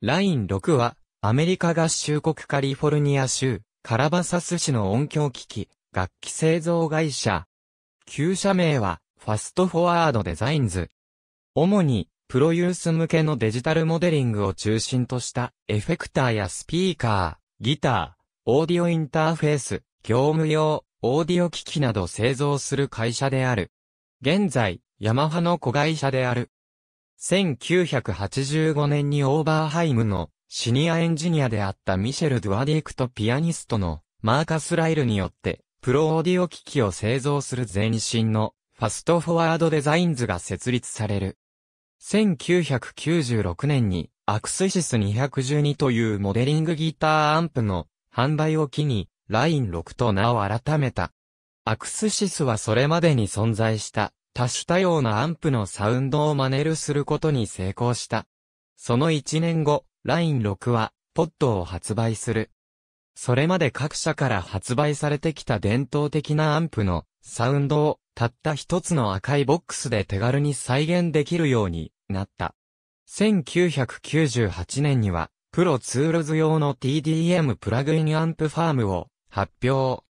ライン6は、アメリカ合衆国カリフォルニア州、カラバサス市の音響機器、楽器製造会社。旧社名は、ファストフォワードデザインズ。主に、プロユース向けのデジタルモデリングを中心とした、エフェクターやスピーカー、ギター、オーディオインターフェース、業務用、オーディオ機器など製造する会社である。現在、ヤマハの子会社である。1985年にオーバーハイムのシニアエンジニアであったミシェル・ドゥアディクとピアニストのマーカス・ライルによってプロオーディオ機器を製造する前身のファストフォワードデザインズが設立される。1996年にアクスシス212というモデリングギターアンプの販売を機にライン6と名を改めた。アクスシスはそれまでに存在した多種多様なアンプのサウンドを真似るすることに成功した。その1年後、Line6 は、ポッドを発売する。それまで各社から発売されてきた伝統的なアンプのサウンドをたった一つの赤いボックスで手軽に再現できるようになった。1998年にはプロツールズ用の TDM プラグインアンプファームを発表。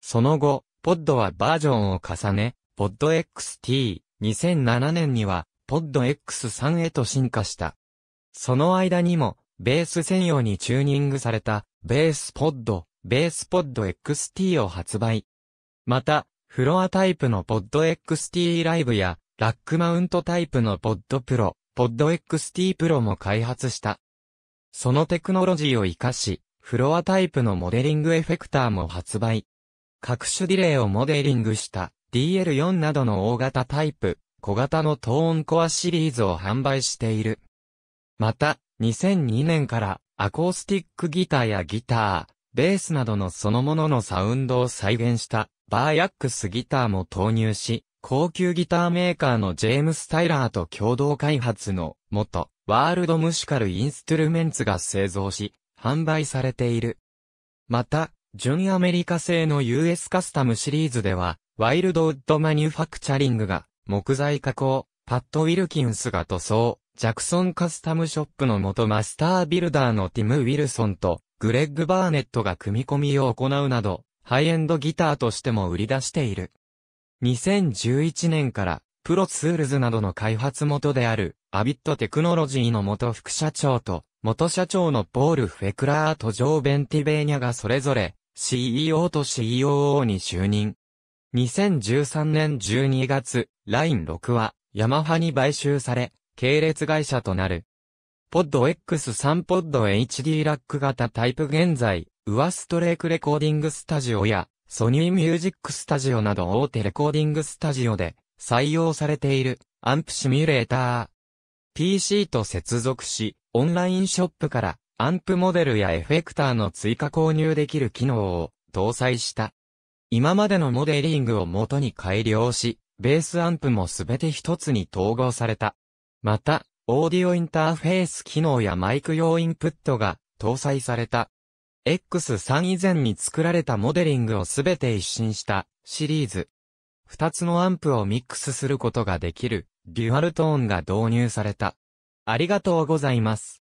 その後、ポッドはバージョンを重ね、PodXT、2007年には、PodX3 へと進化した。その間にも、ベース専用にチューニングされた、ベースポッド、ベースポッド XT を発売。また、フロアタイプのポッド XT ライブや、ラックマウントタイプのポッドプロ、ポッド XT プロも開発した。そのテクノロジーを活かし、フロアタイプのモデリングエフェクターも発売。各種ディレイをモデリングした DL4 などの大型タイプ、小型のトーンコアシリーズを販売している。また、2002年からアコースティックギターやギター、ベースなどのそのもののサウンドを再現したバーヤックスギターも投入し、高級ギターメーカーのジェームス・タイラーと共同開発の元ワールドムシカル・インストゥルメンツが製造し、販売されている。また、純アメリカ製の US カスタムシリーズでは、ワイルドウッドマニュファクチャリングが、木材加工、パット・ウィルキンスが塗装、ジャクソンカスタムショップの元マスタービルダーのティム・ウィルソンと、グレッグ・バーネットが組み込みを行うなど、ハイエンドギターとしても売り出している。2011年から、プロツールズなどの開発元である、アビットテクノロジーの元副社長と、元社長のポール・フェクラーとジョー・ベンティベーニャがそれぞれ、CEO と COO に就任。2013年12月、ライン6は、ヤマハに買収され、系列会社となる。ポッド X3 ポッド HD ラック型タイプ現在、ウアストレークレコーディングスタジオや、ソニーミュージックスタジオなど大手レコーディングスタジオで採用されているアンプシミュレーター。PC と接続し、オンラインショップからアンプモデルやエフェクターの追加購入できる機能を搭載した。今までのモデリングを元に改良し、ベースアンプもすべて一つに統合された。また、オーディオインターフェース機能やマイク用インプットが搭載された。X3 以前に作られたモデリングをすべて一新したシリーズ。二つのアンプをミックスすることができるデュアルトーンが導入された。ありがとうございます。